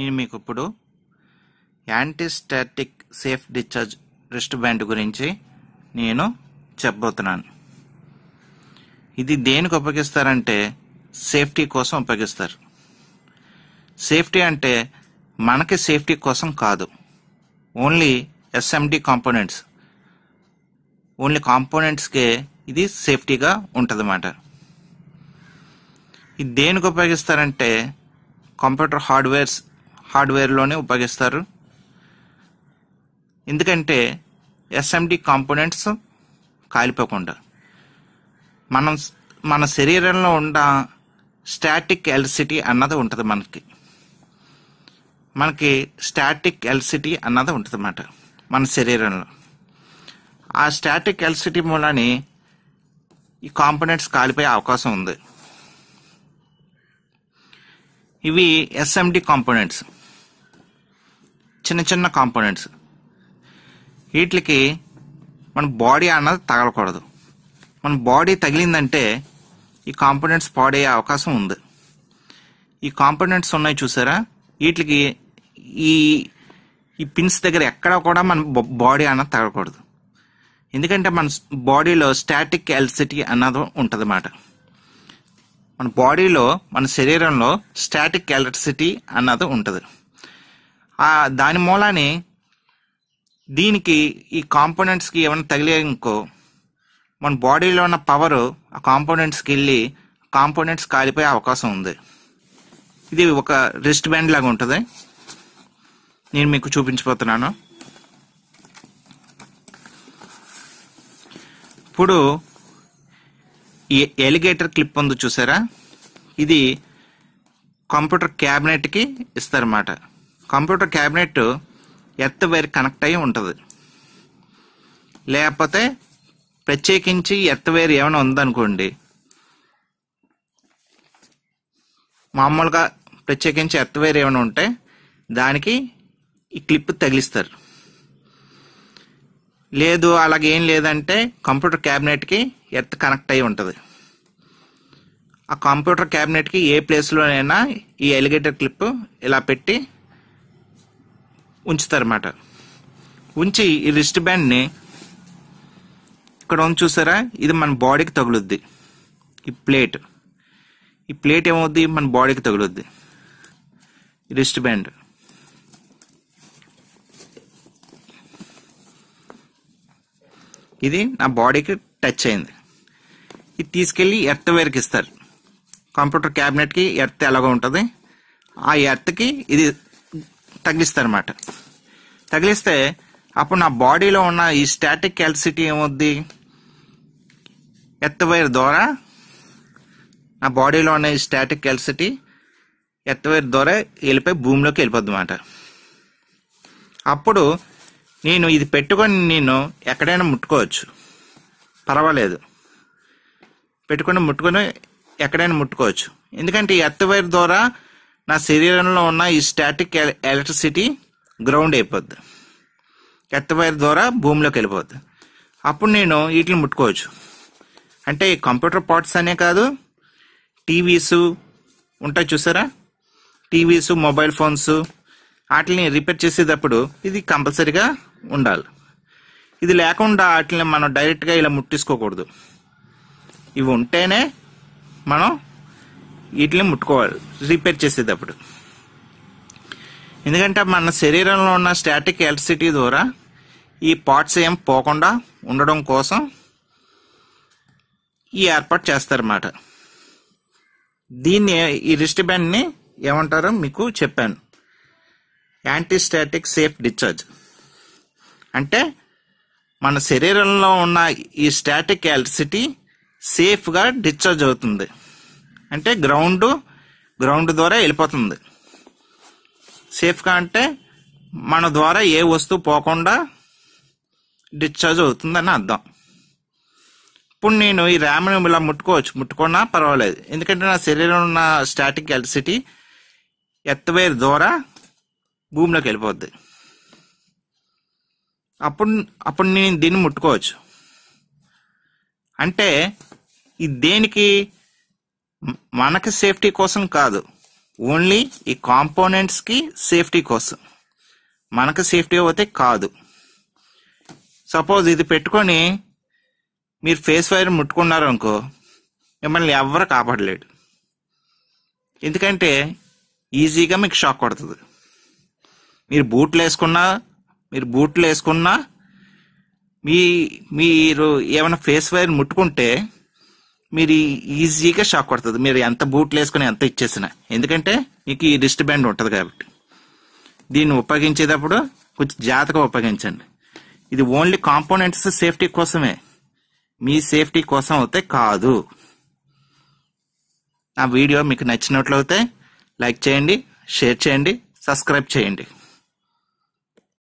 నేను మీకు ఇప్పుడు antistatic safe discharge wrist band గురించి నేను చెప్పబోతున్నాను ఇది దేనికి ఉపయోగిస్తారంటే సేఫ్టీ కోసం ఉపయోగిస్తారు సేఫ్టీ అంటే మనకి సేఫ్టీ కోసం కాదు ఓన్లీ ఎస్ఎండి కాంపోనెంట్స్ ఓన్లీ కాంపోనెంట్స్కే ఇది సేఫ్టీగా ఉంటుంది అన్నమాట ఇది దేనికి ఉపయోగిస్తారంటే కంప్యూటర్ హార్డ్వేర్స్ హార్డ్వేర్లోనే ఉపయోగిస్తారు ఎందుకంటే ఎస్ఎండి కాంపోనెంట్స్ కాలిపోకుండా మనం మన శరీరంలో ఉన్న స్టాటిక్ ఎలక్ట్రిసిటీ అన్నది ఉంటుంది మనకి మనకి స్టాటిక్ ఎలక్ట్రిసిటీ అన్నది ఉంటుంది అన్నమాట మన శరీరంలో ఆ స్టాటిక్ ఎలక్ట్రిసిటీ మూలాని ఈ కాంపోనెంట్స్ కాలిపోయే అవకాశం ఉంది ఇవి ఎస్ఎండి కాంపోనెంట్స్ చిన్న చిన్న కాంపోనెంట్స్ వీటికి మన బాడీ అన్నది తగలకూడదు మన బాడీ తగిలిందంటే ఈ కాంపోనెంట్స్ పాడయ్యే అవకాశం ఉంది ఈ కాంపోనెంట్స్ ఉన్నాయి చూసారా వీటికి ఈ ఈ పిన్స్ దగ్గర ఎక్కడ కూడా మన బాడీ అన్నది తగలకూడదు ఎందుకంటే మన బాడీలో స్టాటిక్ ఎలసిటీ అన్నది ఉంటుందన్నమాట మన బాడీలో మన శరీరంలో స్టాటిక్ ఎలక్ట్రిసిటీ అన్నది ఉంటుంది ఆ దాని మూలానే దీనికి ఈ కాంపోనెంట్స్కి ఏమైనా తగిలేయనుకో మన బాడీలో ఉన్న పవర్ ఆ కాంపోనెంట్స్కి వెళ్ళి కాంపోనెంట్స్ కాలిపోయే అవకాశం ఉంది ఇది ఒక రిస్ట్ బ్యాండ్ లాగా ఉంటుంది నేను మీకు చూపించిపోతున్నాను ఇప్పుడు ఈ ఎలిగేటర్ క్లిప్ ఉంది చూసారా ఇది కంప్యూటర్ క్యాబినెట్కి ఇస్తారన్నమాట computer cabinet earth wire connect అయి ఉంటుంది లేకపోతే ప్రత్యేకించి ఎర్త్ వైర్ ఏమైనా ఉందనుకోండి మామూలుగా ప్రత్యేకించి ఎర్త్ వైర్ ఏమైనా ఉంటే దానికి ఈ క్లిప్ తగిలిస్తారు లేదు అలాగేం లేదంటే కంప్యూటర్ క్యాబినెట్కి ఎర్త్ కనెక్ట్ అయి ఉంటుంది ఆ కంప్యూటర్ క్యాబినెట్కి ఏ ప్లేస్లోనైనా ఈ ఎలిగేటర్ క్లిప్ ఇలా పెట్టి ఉంచుతారన్నమాట ఉంచి ఈ రిస్ట్ బ్యాండ్ని ఇక్కడ ఉంది చూసారా ఇది మన బాడీకి తగులుద్ది ఈ ప్లేట్ ఈ ప్లేట్ ఏమవుద్ది మన బాడీకి తగులుద్ది రిస్ట్ బ్యాండ్ ఇది నా బాడీకి టచ్ అయింది ఇది తీసుకెళ్ళి ఎర్త్ వేర్కి ఇస్తారు కంప్యూటర్ క్యాబినెట్కి ఎర్త్ ఎలాగో ఉంటుంది ఆ ఎర్త్కి ఇది తగ్గిస్తారన్నమాట తగిలిస్తే అప్పుడు నా బాడీలో ఉన్న ఈ స్టాటిక్ క్యాల్సిటీ ఏమవుద్ది ఎత్తవైర్ ద్వారా నా బాడీలో ఉన్న ఈ స్టాటిక్ క్యాల్సిటీ ఎత్తవైర్ ద్వారా వెళ్ళిపోయి భూమిలోకి వెళ్ళిపోద్ది అనమాట అప్పుడు నేను ఇది పెట్టుకొని నేను ఎక్కడైనా ముట్టుకోవచ్చు పర్వాలేదు పెట్టుకొని ముట్టుకొని ఎక్కడైనా ముట్టుకోవచ్చు ఎందుకంటే ఈ ఎత్తవైర్ ద్వారా నా శరీరంలో ఉన్న ఈ స్టాటిక్ ఎలక్ట్రిసిటీ గ్రౌండ్ అయిపోద్ది ఎత్త వైర్ ద్వారా భూమిలోకి వెళ్ళిపోద్ది అప్పుడు నేను వీటిని ముట్టుకోవచ్చు అంటే కంప్యూటర్ పార్ట్స్ అనే కాదు టీవీస్ ఉంటాయి చూసారా టీవీస్ మొబైల్ ఫోన్స్ వాటిని రిపేర్ చేసేటప్పుడు ఇది కంపల్సరీగా ఉండాలి ఇది లేకుండా వాటిని మనం డైరెక్ట్గా ఇలా ముట్టించుకోకూడదు ఇవి ఉంటేనే మనం వీటిని ముట్టుకోవాలి రిపేర్ చేసేటప్పుడు ఎందుకంటే మన శరీరంలో ఉన్న స్టాటిక్ ఎలక్ట్రిసిటీ ద్వారా ఈ పార్ట్స్ ఏం పోకుండా ఉండడం కోసం ఈ ఏర్పాటు చేస్తారన్నమాట దీన్ని ఈ రిస్ట్ బ్యాండ్ని ఏమంటారో మీకు చెప్పాను యాంటీ స్టాటిక్ సేఫ్ డిశ్చార్జ్ అంటే మన శరీరంలో ఉన్న ఈ స్టాటిక్ ఎలక్ట్రిసిటీ సేఫ్గా డిశ్చార్జ్ అవుతుంది అంటే గ్రౌండ్ గ్రౌండ్ ద్వారా వెళ్ళిపోతుంది సేఫ్గా అంటే మన ద్వారా ఏ వస్తువు పోకుండా డిశ్చార్జ్ అవుతుందని అర్థం ఇప్పుడు నేను ఈ ర్యామ్ను ఇలా ముట్టుకోవచ్చు ముట్టుకున్నా పర్వాలేదు ఎందుకంటే నా శరీరంలో ఉన్న స్టాటిక్ ఎలక్ట్రిసిటీ ఎత్తవేరు ద్వారా భూమిలోకి వెళ్ళిపోద్ది అప్పుడు అప్పుడు నేను దీన్ని ముట్టుకోవచ్చు అంటే ఈ దేనికి మనకి సేఫ్టీ కోసం కాదు ఓన్లీ ఈ కాంపోనెంట్స్కి సేఫ్టీ కోసం మనకు సేఫ్టీ అయితే కాదు సపోజ్ ఇది పెట్టుకొని మీరు ఫేస్ వైర్ ముట్టుకున్నారు అనుకో మిమ్మల్ని ఎవరు కాపాడలేడు ఎందుకంటే ఈజీగా మీకు షాక్ కొడుతుంది మీరు బూట్లు వేసుకున్నా మీరు బూట్లు వేసుకున్నా మీ మీరు ఏమైనా ఫేస్ వైర్ ముట్టుకుంటే మీరు ఈజీగా షాక్ కొడుతుంది మీరు ఎంత బూట్లు వేసుకుని ఎంత ఇచ్చేసినా ఎందుకంటే మీకు ఈ రిస్ట్ బ్యాండ్ ఉంటుంది కాబట్టి దీన్ని ఉపయోగించేటప్పుడు కొంచెం జాగ్రత్తగా ఉపయోగించండి ఇది ఓన్లీ కాంపోనెంట్స్ సేఫ్టీ కోసమే మీ సేఫ్టీ కోసం అయితే కాదు నా వీడియో మీకు నచ్చినట్లయితే లైక్ చేయండి షేర్ చేయండి సబ్స్క్రైబ్ చేయండి